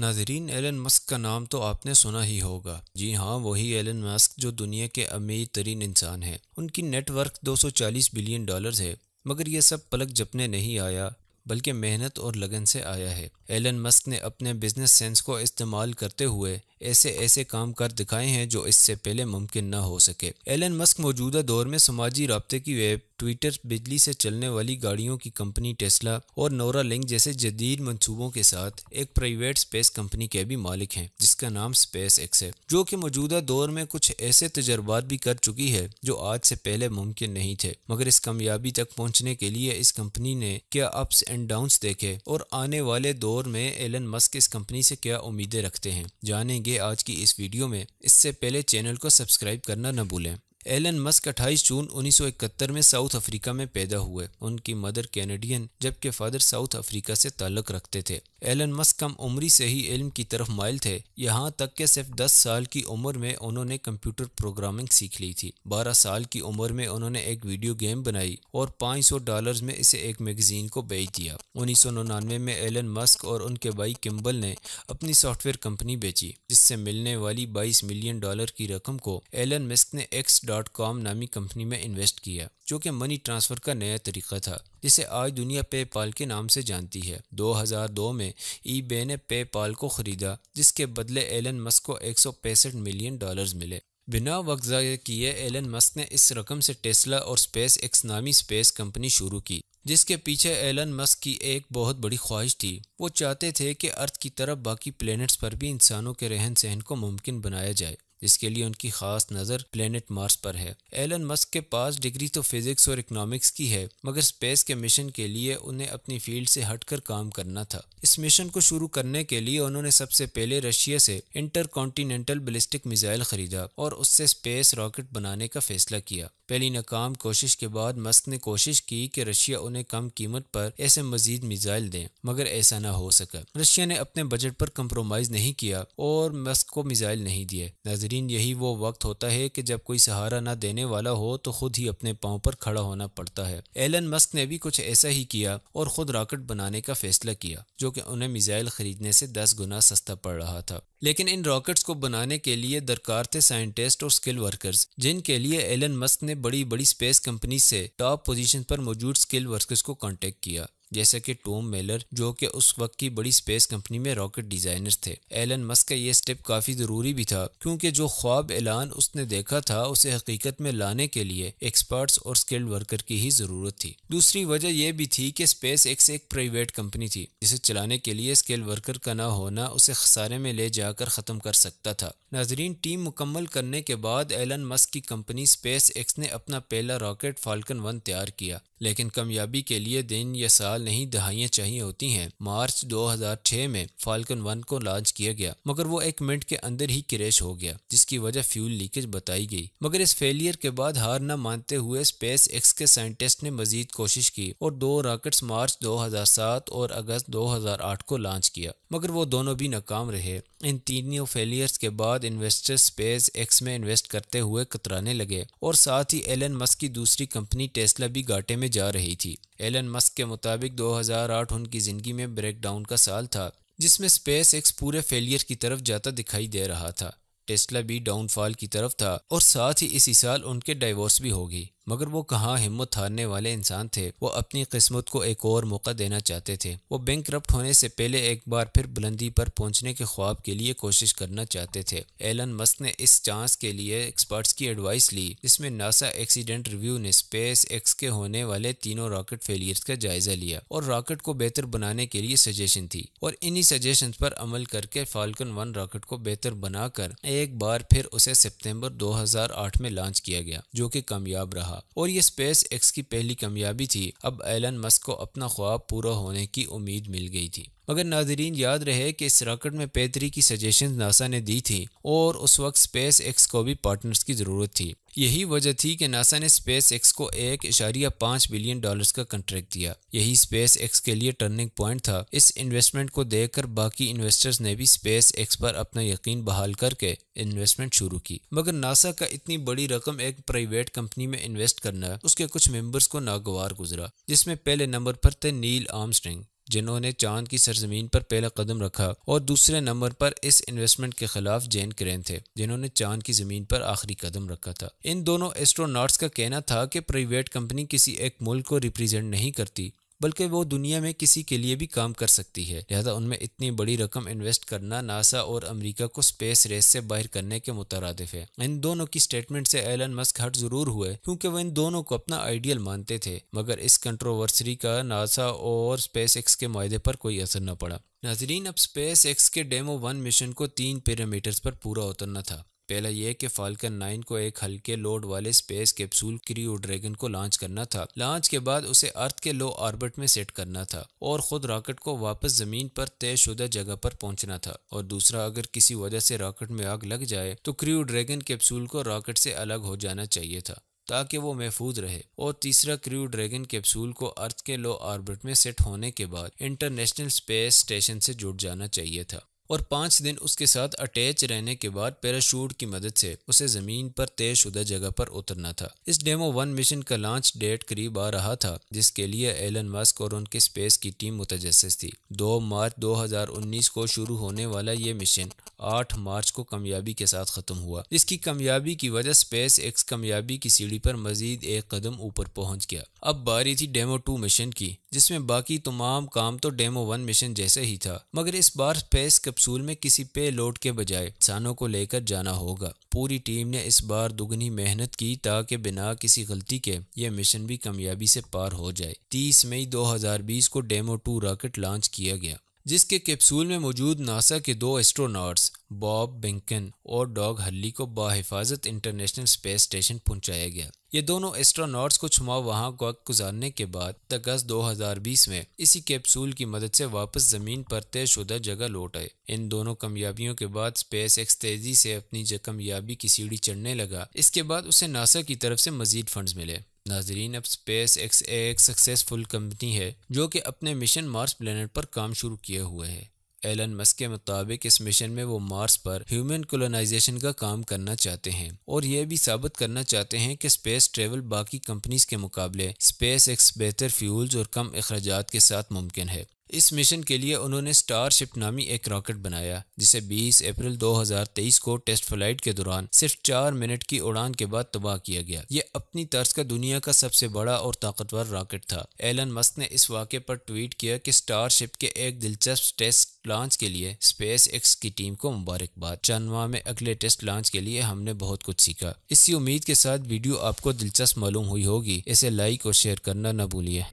नाजरीन Elon Musk का नाम तो आपने सुना ही होगा जी हाँ वही एलन मस्क जो दुनिया के अमीर तरीन इंसान हैं उनकी नेटवर्क 240 बिलियन डॉलर्स है मगर यह सब पलक जपने नहीं आया बल्कि मेहनत और लगन से आया है एलन मस्क ने अपने बिजनेस सेंस को इस्तेमाल करते हुए ऐसे ऐसे काम कर दिखाए हैं जो इससे पहले मुमकिन न हो सके एलन मस्क मौजूदा दौर में समाजी रबते की वेब ट्विटर बिजली से चलने वाली गाड़ियों की कंपनी टेस्ला और नोरा लिंक जैसे जदीद मंसूबों के साथ एक प्राइवेट स्पेस कंपनी के भी मालिक हैं जिसका नाम स्पेस एक्स है जो कि मौजूदा दौर में कुछ ऐसे तजर्बात भी कर चुकी है जो आज से पहले मुमकिन नहीं थे मगर इस कामयाबी तक पहुँचने के लिए इस कंपनी ने क्या अप्स एंड डाउन देखे और आने वाले दौर में एलन मस्क इस कंपनी से क्या उम्मीदें रखते हैं जानेंगे करेंगे आज की इस वीडियो में इससे पहले चैनल को सब्सक्राइब करना न भूलें एलन मस्क 28 जून 1971 में साउथ अफ्रीका में पैदा हुए उनकी मदर कैनेडियन जबकि फादर साउथ अफ्रीका से ताल्लुक रखते थे एलन मस्क कम उम्री से ही इल्म की तरफ मायल थे यहाँ तक के सिर्फ 10 साल की उम्र में उन्होंने कंप्यूटर प्रोग्रामिंग सीख ली थी 12 साल की उम्र में उन्होंने एक वीडियो गेम बनाई और 500 डॉलर्स में इसे एक मैगजीन को बेच दिया उन्नीस में एलन मस्क और उनके भाई किम्बल ने अपनी सॉफ्टवेयर कंपनी बेची जिससे मिलने वाली बाईस मिलियन डॉलर की रकम को एलन मस्क ने एक्स नामी कंपनी में इन्वेस्ट किया जो कि मनी ट्रांसफर का नया तरीका था जिसे आज दुनिया पेपाल के नाम से जानती है 2002 में ई ने पाल को खरीदा जिसके बदले एलन मस्क को एक मिलियन डॉलर्स मिले बिना वक्त ज़ाय किए एलन मस्क ने इस रकम से टेस्ला और स्पेस एक्स नामी स्पेस कंपनी शुरू की जिसके पीछे एलन मस्क की एक बहुत बड़ी ख्वाहिश थी वो चाहते थे कि अर्थ की तरफ बाकी प्लैनेट्स पर भी इंसानों के रहन सहन को मुमकिन बनाया जाए जिसके लिए उनकी खास नज़र प्लेनेट मार्स पर है एलन मस्क के पास डिग्री तो फिजिक्स और इकोनॉमिक्स की है मगर स्पेस के मिशन के लिए उन्हें अपनी फील्ड से हटकर काम करना था इस मिशन को शुरू करने के लिए उन्होंने सबसे पहले रशिया से इंटर कॉन्टीनेंटल बैलिस्टिक मिजाइल खरीदा और उससे स्पेस रॉकेट बनाने का फैसला किया पहली नाकाम कोशिश के बाद मस्क ने कोशिश की कि रशिया उन्हें कम कीमत पर ऐसे मजीद मिजाइल दें मगर ऐसा ना हो सका रशिया ने अपने बजट पर कम्प्रोमाइज नहीं किया और मस्क को मिजाइल नहीं दिए नाजरीन यही वो वक्त होता है की जब कोई सहारा न देने वाला हो तो खुद ही अपने पाँव पर खड़ा होना पड़ता है एलन मस्क ने भी कुछ ऐसा ही किया और खुद रॉकेट बनाने का फैसला किया जो कि उन्हें मिजाइल खरीदने से दस गुना सस्ता पड़ रहा था लेकिन इन रॉकेट्स को बनाने के लिए दरकार थे साइंटिस्ट और स्किल वर्कर्स जिनके लिए एलन मस्क ने बड़ी बड़ी स्पेस कंपनी से टॉप पोजीशन पर मौजूद स्किल वर्कर्स को कांटेक्ट किया जैसे कि टोम मेलर जो कि उस वक्त की बड़ी स्पेस कंपनी में रॉकेट डिजाइनर थे एलन मस्क का ये स्टेप काफी जरूरी भी था क्योंकि जो ख्वाब ऐलान उसने देखा था उसे हकीकत में लाने के लिए एक्सपर्ट्स और स्किल्ड वर्कर की ही जरूरत थी दूसरी वजह यह भी थी कि स्पेस एक्स एक प्राइवेट कंपनी थी जिसे चलाने के लिए स्किल्ड वर्कर का ना होना उसे खसारे में ले जाकर खत्म कर सकता था नाजरीन टीम मुकम्मल करने के बाद एलन मस्क की कंपनी स्पेस एक्स ने अपना पहला रॉकेट फाल्कन वन तैयार किया लेकिन कामयाबी के लिए दिन या साल साल नहीं दहाइयाँ चाहिए होती हैं मार्च 2006 में फाल्कन वन को लॉन्च किया गया मगर वो एक मिनट के अंदर ही क्रैश हो गया जिसकी वजह फ्यूल लीकेज बताई गई मगर इस फेलियर के बाद हार न मानते हुए स्पेस एक्स के साइंटिस्ट ने मजीद कोशिश की और दो रॉकेट मार्च दो और अगस्त दो को लॉन्च किया मगर वो दोनों भी नाकाम रहे इन तीनों फेलियर्स के बाद इन्वेस्टर स्पेस एक्स में इन्वेस्ट करते हुए कतराने लगे और साथ ही एलन मस्क की दूसरी कंपनी टेस्ला भी घाटे में जा रही थी एलन मस्क के मुताबिक मुताबिक 2008 उनकी ज़िंदगी में ब्रेकडाउन का साल था जिसमें स्पेस एक्स पूरे फेलियर की तरफ जाता दिखाई दे रहा था टेस्ला भी डाउनफॉल की तरफ था और साथ ही इसी साल उनके डाइवोर्स भी होगी मगर वो कहाँ हिम्मत हारने वाले इंसान थे वो अपनी किस्मत को एक और मौका देना चाहते थे वो बैंक होने से पहले एक बार फिर बुलंदी पर पहुंचने के ख्वाब के लिए कोशिश करना चाहते थे एलन मस्क ने इस चांस के लिए एक्सपर्ट्स की एडवाइस ली जिसमें नासा एक्सीडेंट रिव्यू ने स्पेस एक्स के होने वाले तीनों रॉकेट फेलियर्स का जायजा लिया और रॉकेट को बेहतर बनाने के लिए सजेशन थी और इन्हीं सजेशन पर अमल करके फाल्कन वन रॉकेट को बेहतर बनाकर एक बार फिर उसे सितम्बर 2008 में लॉन्च किया गया जो की कामयाब रहा रहा और ये स्पेस एक्स की पहली कामयाबी थी अब एलन मस्क को अपना ख्वाब पूरा होने की उम्मीद मिल गई थी मगर नाजरीन याद रहे कि इस रॉकेट में पैतरी की सजेशन नासा ने दी थी और उस वक्त स्पेस एक्स को भी पार्टनर्स की ज़रूरत थी यही वजह थी कि नासा ने स्पेस एक्स को एक इशारिया पाँच बिलियन डॉलर्स का कंट्रैक्ट दिया यही स्पेस एक्स के लिए टर्निंग पॉइंट था इस इन्वेस्टमेंट को देखकर बाकी इन्वेस्टर्स ने भी स्पेस एक्स पर अपना यकीन बहाल करके इन्वेस्टमेंट शुरू की मगर नासा का इतनी बड़ी रकम एक प्राइवेट कंपनी में इन्वेस्ट करना उसके कुछ मेंबर्स को नागवार गुजरा जिसमें पहले नंबर पर थे नील आर्मस्ट्रिंग जिन्होंने चांद की सरजमीन पर पहला कदम रखा और दूसरे नंबर पर इस इन्वेस्टमेंट के खिलाफ जैन क्रेन थे जिन्होंने चांद की जमीन पर आखिरी कदम रखा था इन दोनों एस्ट्रोनॉट्स का कहना था कि प्राइवेट कंपनी किसी एक मुल्क को रिप्रेजेंट नहीं करती बल्कि वो दुनिया में किसी के लिए भी काम कर सकती है लिहाजा उनमें इतनी बड़ी रकम इन्वेस्ट करना नासा और अमरीका को स्पेस रेस से बाहर करने के मुतरदफ है इन दोनों की स्टेटमेंट से एलन मस्क हट जरूर हुए क्योंकि वो इन दोनों को अपना आइडियल मानते थे मगर इस कंट्रोवर्सरी का नासा और स्पेस एक्स के माहे पर कोई असर न पड़ा नाजरीन अब स्पेस एक्स के डेमो वन मिशन को तीन पैरामीटर्स पर पूरा उतरना था पहला यह कि फाल्कन 9 को एक हल्के लोड वाले स्पेस कैप्सूल क्रियो ड्रैगन को लॉन्च करना था लॉन्च के बाद उसे अर्थ के लो ऑर्बिट में सेट करना था और खुद रॉकेट को वापस जमीन पर तय शुदा जगह पर पहुंचना था और दूसरा अगर किसी वजह से रॉकेट में आग लग जाए तो क्रियो ड्रैगन कैप्सूल को रॉकेट से अलग हो जाना चाहिए था ताकि वो महफूज रहे और तीसरा क्रू ड्रैगन कैप्सूल को अर्थ के लो ऑर्बिट में सेट होने के बाद इंटरनेशनल स्पेस स्टेशन से जुड़ जाना चाहिए था और पाँच दिन उसके साथ अटैच रहने के बाद पैराशूट की मदद से उसे ज़मीन पर शुदा जगह पर उतरना था इस डेमो वन मिशन का लॉन्च डेट करीब आ रहा था जिसके लिए एलन मस्क और उनके स्पेस की टीम मुतजस थी दो मार्च 2019 को शुरू होने वाला ये मिशन आठ मार्च को कामयाबी के साथ ख़त्म हुआ इसकी कामयाबी की वजह स्पेस एक्स कामयाबी की सीढ़ी पर मजीद एक कदम ऊपर पहुंच गया अब बारी थी डेमो टू मिशन की जिसमें बाकी तमाम काम तो डेमो वन मिशन जैसे ही था मगर इस बार स्पेस कैप्सूल में किसी पे लोड के बजाय इंसानों को लेकर जाना होगा पूरी टीम ने इस बार दुगनी मेहनत की ताकि बिना किसी गलती के यह मिशन भी कामयाबी से पार हो जाए 30 मई 2020 को डेमो टू रॉकेट लॉन्च किया गया जिसके कैप्सूल में मौजूद नासा के दो एस्ट्रोनॉट्स बॉब बिंकन और डॉग हल्ली को बाहिफाजत इंटरनेशनल स्पेस स्टेशन पहुंचाया गया ये दोनों एस्ट्रोनॉट्स को छुमा वहां वक्त गुजारने के बाद अगस्त 2020 में इसी कैप्सूल की मदद से वापस जमीन पर तयशुदा जगह लौट आए इन दोनों कामयाबियों के बाद स्पेस एक्स तेजी से अपनी कामयाबी की सीढ़ी चढ़ने लगा इसके बाद उसे नासा की तरफ से मजीद फंड मिले नाजरीन अब स्पेस एक्स एक सक्सेसफुल कंपनी है जो कि अपने मिशन मार्स प्लानट पर काम शुरू किए हुए है एलन मस्क के मुताबिक इस मिशन में वो मार्स पर ह्यूमन कोलोनाइजेशन का काम करना चाहते हैं और ये भी साबित करना चाहते हैं कि स्पेस ट्रेवल बाकी कंपनीज के मुकाबले स्पेस एक्स बेहतर फ्यूल्स और कम अखराज के साथ मुमकिन है इस मिशन के लिए उन्होंने स्टारशिप नामी एक रॉकेट बनाया जिसे 20 अप्रैल 2023 को टेस्ट फ्लाइट के दौरान सिर्फ चार मिनट की उड़ान के बाद तबाह किया गया यह अपनी तर्ज का दुनिया का सबसे बड़ा और ताकतवर रॉकेट था एलन मस्क ने इस वाक्य पर ट्वीट किया कि स्टारशिप के एक दिलचस्प टेस्ट लॉन्च के लिए स्पेस एक्स की टीम को मुबारकबाद चंदवा में अगले टेस्ट लॉन्च के लिए हमने बहुत कुछ सीखा इसी उम्मीद के साथ वीडियो आपको दिलचस्प मालूम हुई होगी इसे लाइक और शेयर करना न भूलिए